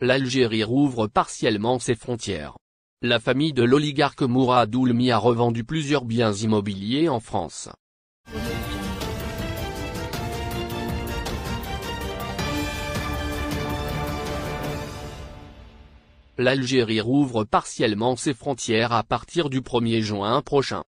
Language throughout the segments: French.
l'Algérie rouvre partiellement ses frontières. La famille de l'oligarque Mourad a revendu plusieurs biens immobiliers en France. L'Algérie rouvre partiellement ses frontières à partir du 1er juin prochain.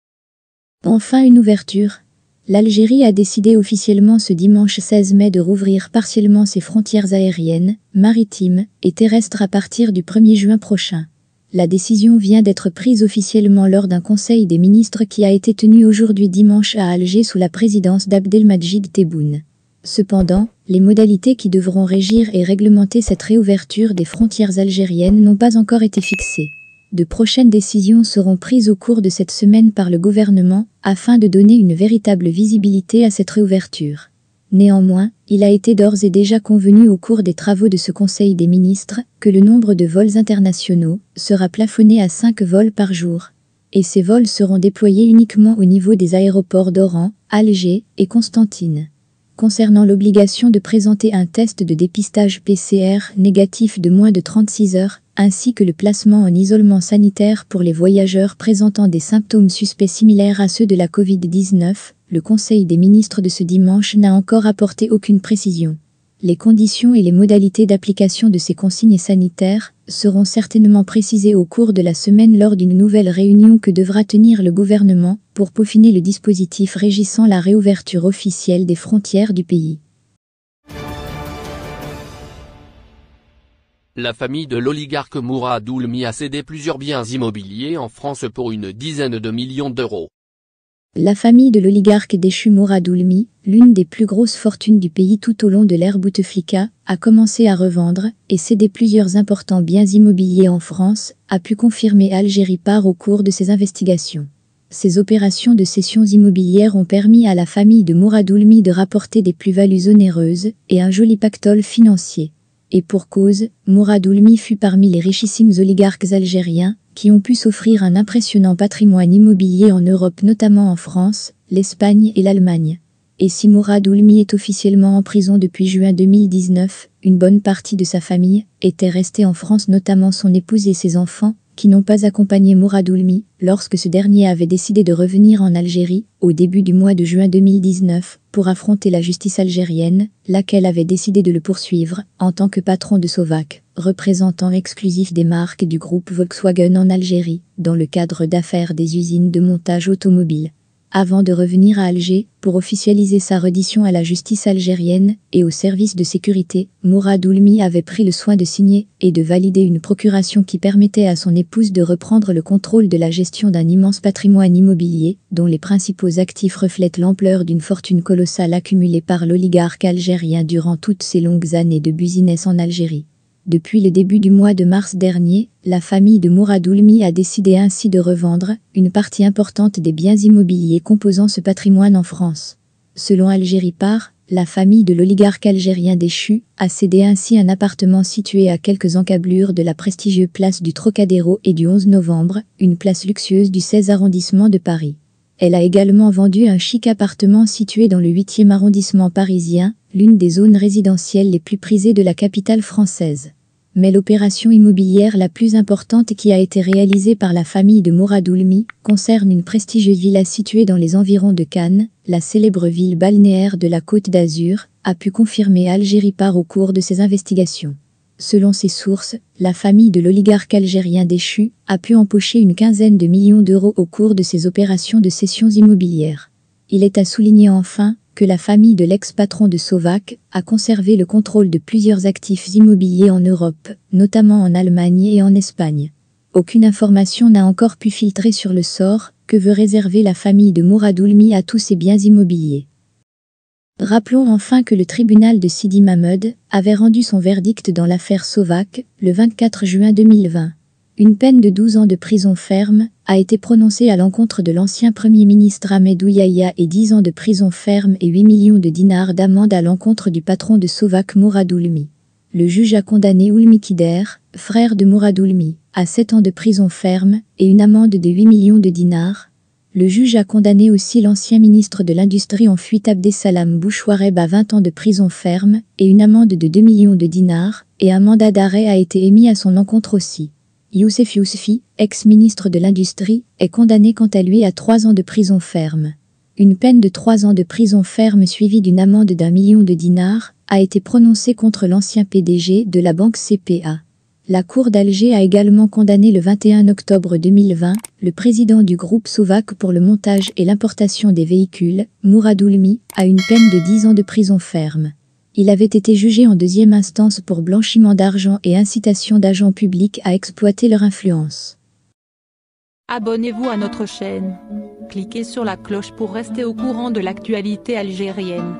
Enfin une ouverture l'Algérie a décidé officiellement ce dimanche 16 mai de rouvrir partiellement ses frontières aériennes, maritimes et terrestres à partir du 1er juin prochain. La décision vient d'être prise officiellement lors d'un conseil des ministres qui a été tenu aujourd'hui dimanche à Alger sous la présidence d'Abdelmajid Tebboune. Cependant, les modalités qui devront régir et réglementer cette réouverture des frontières algériennes n'ont pas encore été fixées de prochaines décisions seront prises au cours de cette semaine par le gouvernement afin de donner une véritable visibilité à cette réouverture. Néanmoins, il a été d'ores et déjà convenu au cours des travaux de ce Conseil des ministres que le nombre de vols internationaux sera plafonné à 5 vols par jour. Et ces vols seront déployés uniquement au niveau des aéroports d'Oran, Alger et Constantine. Concernant l'obligation de présenter un test de dépistage PCR négatif de moins de 36 heures, ainsi que le placement en isolement sanitaire pour les voyageurs présentant des symptômes suspects similaires à ceux de la Covid-19, le Conseil des ministres de ce dimanche n'a encore apporté aucune précision. Les conditions et les modalités d'application de ces consignes sanitaires seront certainement précisées au cours de la semaine lors d'une nouvelle réunion que devra tenir le gouvernement pour peaufiner le dispositif régissant la réouverture officielle des frontières du pays. la famille de l'oligarque Mourad a cédé plusieurs biens immobiliers en France pour une dizaine de millions d'euros. La famille de l'oligarque déchu Mourad l'une des plus grosses fortunes du pays tout au long de l'ère Bouteflika, a commencé à revendre et céder plusieurs importants biens immobiliers en France, a pu confirmer Algérie par au cours de ses investigations. Ces opérations de cessions immobilières ont permis à la famille de Mourad Doulmi de rapporter des plus-values onéreuses et un joli pactole financier. Et pour cause, Mourad Oulmi fut parmi les richissimes oligarques algériens qui ont pu s'offrir un impressionnant patrimoine immobilier en Europe notamment en France, l'Espagne et l'Allemagne. Et si Mourad Oulmi est officiellement en prison depuis juin 2019, une bonne partie de sa famille était restée en France notamment son épouse et ses enfants, qui n'ont pas accompagné Oulmi lorsque ce dernier avait décidé de revenir en Algérie au début du mois de juin 2019 pour affronter la justice algérienne, laquelle avait décidé de le poursuivre en tant que patron de Sovac, représentant exclusif des marques du groupe Volkswagen en Algérie, dans le cadre d'affaires des usines de montage automobile avant de revenir à Alger pour officialiser sa reddition à la justice algérienne et au service de sécurité. Mourad Oulmi avait pris le soin de signer et de valider une procuration qui permettait à son épouse de reprendre le contrôle de la gestion d'un immense patrimoine immobilier dont les principaux actifs reflètent l'ampleur d'une fortune colossale accumulée par l'oligarque algérien durant toutes ses longues années de business en Algérie. Depuis le début du mois de mars dernier, la famille de Mouradoulmi a décidé ainsi de revendre une partie importante des biens immobiliers composant ce patrimoine en France. Selon Algérie Par, la famille de l'oligarque algérien déchu a cédé ainsi un appartement situé à quelques encablures de la prestigieuse place du Trocadéro et du 11 novembre, une place luxueuse du 16 arrondissement de Paris. Elle a également vendu un chic appartement situé dans le 8e arrondissement parisien, l'une des zones résidentielles les plus prisées de la capitale française mais l'opération immobilière la plus importante qui a été réalisée par la famille de Mouradoulmi concerne une prestigieuse villa située dans les environs de Cannes, la célèbre ville balnéaire de la Côte d'Azur, a pu confirmer Algérie par au cours de ses investigations. Selon ses sources, la famille de l'oligarque algérien déchu a pu empocher une quinzaine de millions d'euros au cours de ses opérations de cessions immobilières. Il est à souligner enfin que la famille de l'ex-patron de Sovac a conservé le contrôle de plusieurs actifs immobiliers en Europe, notamment en Allemagne et en Espagne. Aucune information n'a encore pu filtrer sur le sort que veut réserver la famille de Mouradoulmi à tous ses biens immobiliers. Rappelons enfin que le tribunal de Sidi Mahmoud avait rendu son verdict dans l'affaire Sovac le 24 juin 2020. Une peine de 12 ans de prison ferme a été prononcé à l'encontre de l'ancien Premier ministre Ahmed Ouyahia et 10 ans de prison ferme et 8 millions de dinars d'amende à l'encontre du patron de Sovac Mouradoulmi. Le juge a condamné Oulmi Kider, frère de Mourad à 7 ans de prison ferme et une amende de 8 millions de dinars. Le juge a condamné aussi l'ancien ministre de l'Industrie en fuite Abdesalam Bouchouareb à 20 ans de prison ferme et une amende de 2 millions de dinars, et un mandat d'arrêt a été émis à son encontre aussi. Youssef Yousfi, ex-ministre de l'Industrie, est condamné quant à lui à trois ans de prison ferme. Une peine de trois ans de prison ferme suivie d'une amende d'un million de dinars a été prononcée contre l'ancien PDG de la banque CPA. La Cour d'Alger a également condamné le 21 octobre 2020 le président du groupe Sovac pour le montage et l'importation des véhicules, Oulmi, à une peine de 10 ans de prison ferme. Il avait été jugé en deuxième instance pour blanchiment d'argent et incitation d'agents publics à exploiter leur influence. Abonnez-vous à notre chaîne. Cliquez sur la cloche pour rester au courant de l'actualité algérienne.